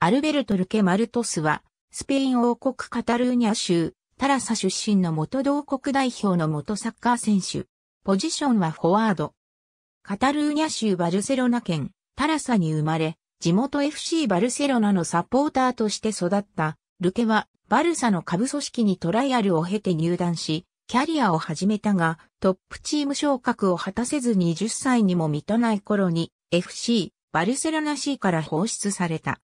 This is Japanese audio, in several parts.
アルベルト・ルケ・マルトスは、スペイン王国カタルーニャ州、タラサ出身の元同国代表の元サッカー選手。ポジションはフォワード。カタルーニャ州バルセロナ県、タラサに生まれ、地元 FC バルセロナのサポーターとして育った、ルケは、バルサの下部組織にトライアルを経て入団し、キャリアを始めたが、トップチーム昇格を果たせず20歳にも満たない頃に、FC、バルセロナ C から放出された。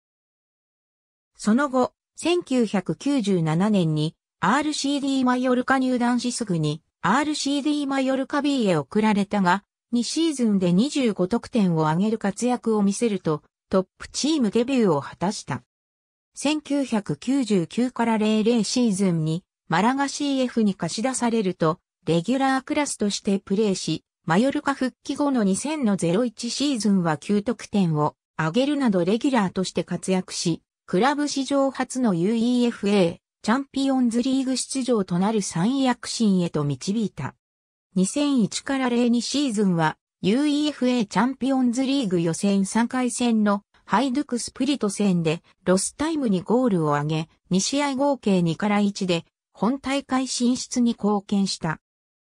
その後、1997年に RCD マヨルカ入団しすぐに RCD マヨルカ B へ送られたが、2シーズンで25得点を挙げる活躍を見せると、トップチームデビューを果たした。1999から00シーズンにマラガ CF に貸し出されると、レギュラークラスとしてプレーし、マヨルカ復帰後の2000の01シーズンは9得点を上げるなどレギュラーとして活躍し、クラブ史上初の UEFA チャンピオンズリーグ出場となる3位躍進へと導いた。2001から02シーズンは UEFA チャンピオンズリーグ予選3回戦のハイドゥクスプリト戦でロスタイムにゴールを挙げ、2試合合計2から1で本大会進出に貢献した。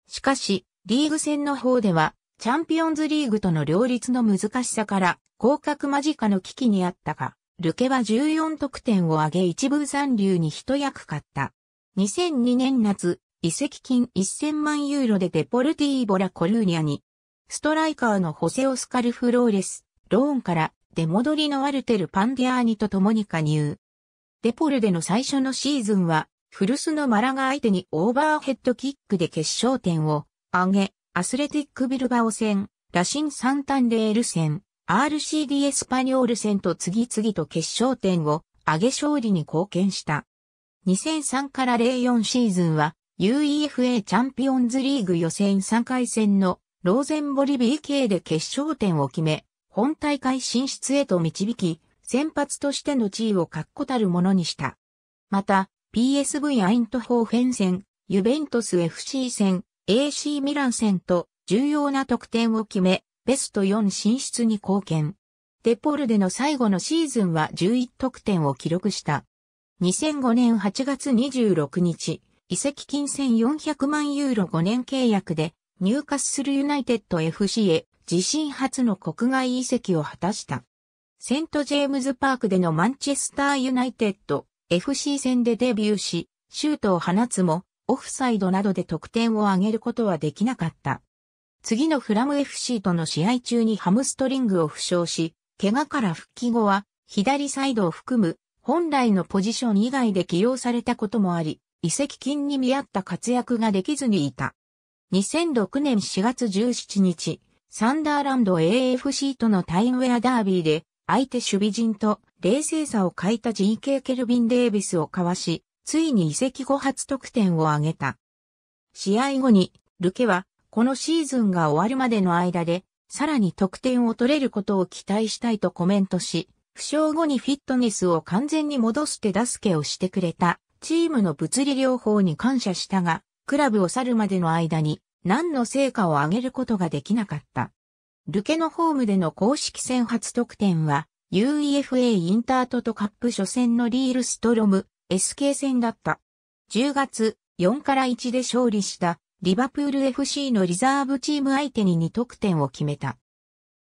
しかし、リーグ戦の方では、チャンピオンズリーグとの両立の難しさから、降格間近の危機にあったが、ルケは14得点を挙げ一部残留に一役買った。2002年夏、移籍金1000万ユーロでデポルティーボラコルーニャに、ストライカーのホセオスカルフローレス、ローンから出戻りのアルテル・パンディアーニと共に加入。デポルでの最初のシーズンは、古巣のマラが相手にオーバーヘッドキックで決勝点を挙げ、アスレティックビルバオ戦、ラシン・サンタンレール戦、RCD エスパニオール戦と次々と決勝点を上げ勝利に貢献した。2003から04シーズンは UEFA チャンピオンズリーグ予選3回戦のローゼンボリ BK で決勝点を決め、本大会進出へと導き、先発としての地位を確固たるものにした。また、PSV アイントホーフェン戦、ユベントス FC 戦、AC ミラン戦と重要な得点を決め、ベスト4進出に貢献。デポルでの最後のシーズンは11得点を記録した。2005年8月26日、移籍金1400万ユーロ5年契約で、入荷するユナイテッド FC へ自身初の国外移籍を果たした。セントジェームズパークでのマンチェスターユナイテッド FC 戦でデビューし、シュートを放つも、オフサイドなどで得点を挙げることはできなかった。次のフラム FC との試合中にハムストリングを負傷し、怪我から復帰後は、左サイドを含む、本来のポジション以外で起用されたこともあり、移籍金に見合った活躍ができずにいた。2006年4月17日、サンダーランド AFC とのタイムウェアダービーで、相手守備陣と冷静さを欠いた GK ケルビン・デービスをかわし、ついに移籍後初得点を挙げた。試合後に、ルケはこのシーズンが終わるまでの間で、さらに得点を取れることを期待したいとコメントし、負傷後にフィットネスを完全に戻す手助けをしてくれた、チームの物理療法に感謝したが、クラブを去るまでの間に何の成果を上げることができなかった。ルケのホームでの公式戦初得点は、UEFA インタートとカップ初戦のリールストロム SK 戦だった。10月4から1で勝利したリバプール FC のリザーブチーム相手に2得点を決めた。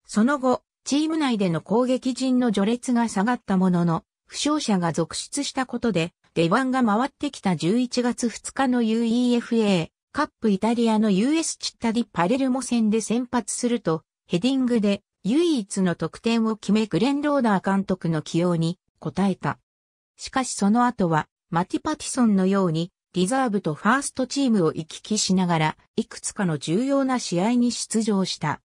その後、チーム内での攻撃陣の序列が下がったものの、負傷者が続出したことで、出番が回ってきた11月2日の UEFA カップイタリアの US チッタディ・パレルモ戦で先発すると、ヘディングで唯一の得点を決めグレンローダー監督の起用に応えた。しかしその後は、マティパティソンのようにリザーブとファーストチームを行き来しながら、いくつかの重要な試合に出場した。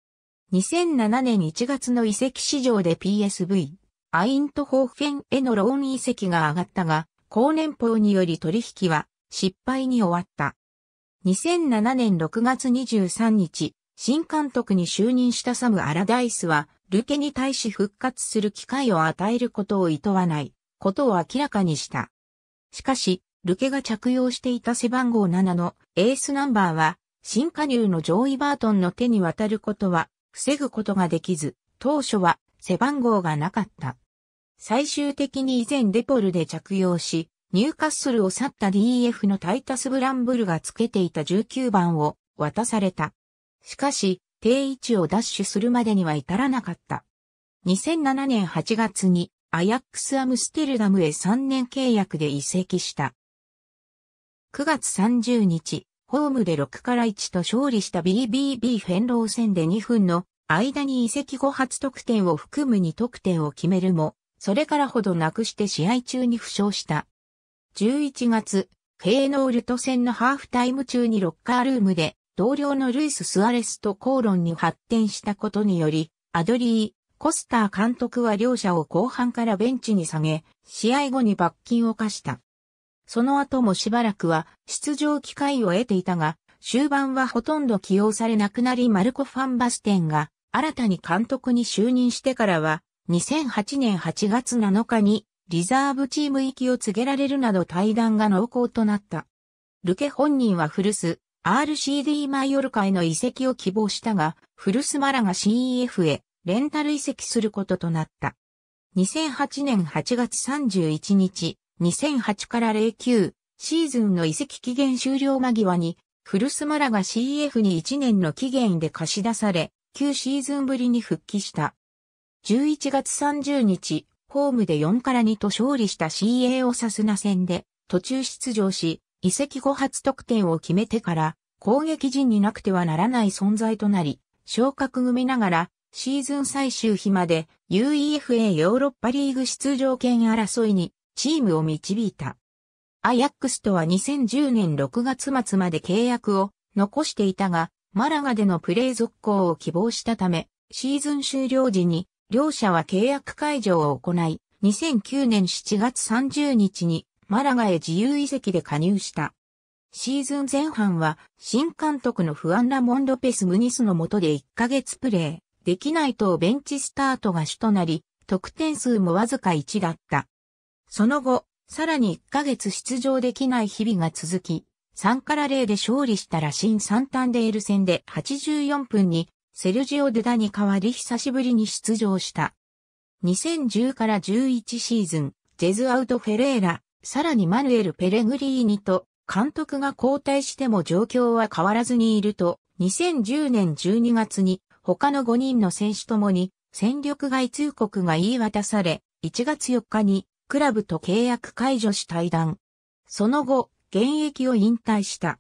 2007年1月の移籍市場で PSV、アイントホーフェンへのローン移籍が上がったが、高年俸により取引は失敗に終わった。2007年6月23日、新監督に就任したサム・アラダイスは、ルケに対し復活する機会を与えることを厭わない、ことを明らかにした。しかし、ルケが着用していた背番号7のエースナンバーは、新加入のジョーイ・バートンの手に渡ることは、防ぐことができず、当初は背番号がなかった。最終的に以前デポルで着用し、ニューカッスルを去った DF のタイタス・ブランブルがつけていた19番を渡された。しかし、定位置をダッシュするまでには至らなかった。2007年8月にアヤックス・アムステルダムへ3年契約で移籍した。9月30日、ホームで6から1と勝利した BBB フェンロー戦で2分の間に移籍後初得点を含む2得点を決めるも、それからほどなくして試合中に負傷した。11月、ケーノールト戦のハーフタイム中にロッカールームで同僚のルイス・スアレスと口論に発展したことにより、アドリー、コスター監督は両者を後半からベンチに下げ、試合後に罰金を課した。その後もしばらくは出場機会を得ていたが、終盤はほとんど起用されなくなりマルコ・ファンバステンが新たに監督に就任してからは2008年8月7日にリザーブチーム行きを告げられるなど対談が濃厚となった。ルケ本人は古巣 RCD マイオルカへの移籍を希望したが、古巣マラが CEF へレンタル移籍することとなった。2008年8月31日、2008から09シーズンの移籍期限終了間際に、フルスマラが CF に1年の期限で貸し出され、9シーズンぶりに復帰した。11月30日、ホームで4から2と勝利した CA オサスナ戦で、途中出場し、移籍後初得点を決めてから、攻撃陣になくてはならない存在となり、昇格組ながら、シーズン最終日まで UEFA ヨーロッパリーグ出場権争いにチームを導いた。アヤックスとは2010年6月末まで契約を残していたが、マラガでのプレー続行を希望したため、シーズン終了時に、両者は契約解除を行い、2009年7月30日にマラガへ自由移籍で加入した。シーズン前半は新監督のフアンラモン・ロペス・ムニスの下で1ヶ月プレーできないとベンチスタートが主となり、得点数もわずか1だった。その後、さらに1ヶ月出場できない日々が続き、3から0で勝利したら新サンタンデール戦で84分にセルジオ・デダに代わり久しぶりに出場した。2010から11シーズン、ジェズアウト・フェレーラ、さらにマヌエル・ペレグリーニと監督が交代しても状況は変わらずにいると、2010年12月に他の5人の選手ともに戦力外通告が言い渡され、1月4日にクラブと契約解除し退団。その後、現役を引退した。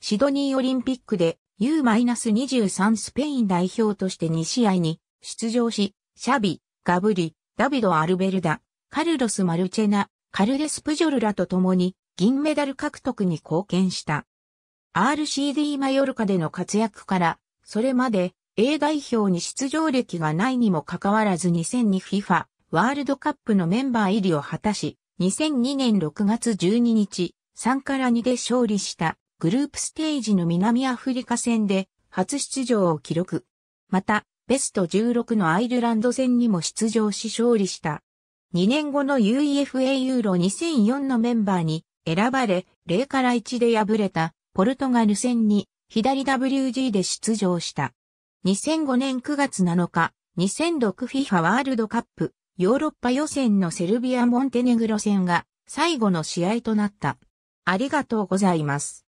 シドニーオリンピックで U-23 スペイン代表として2試合に出場し、シャビ、ガブリ、ダビド・アルベルダ、カルロス・マルチェナ、カルレス・プジョルラと共に銀メダル獲得に貢献した。RCD マヨルカでの活躍から、それまで A 代表に出場歴がないにもかかわらず 2002FIFA ワールドカップのメンバー入りを果たし、2002年6月12日、3から2で勝利したグループステージの南アフリカ戦で初出場を記録。また、ベスト16のアイルランド戦にも出場し勝利した。2年後の UEFA ユーロ2004のメンバーに選ばれ、0から1で敗れたポルトガル戦に左 WG で出場した。2005年9月7日、2006FIFA ワールドカップヨーロッパ予選のセルビア・モンテネグロ戦が最後の試合となった。ありがとうございます。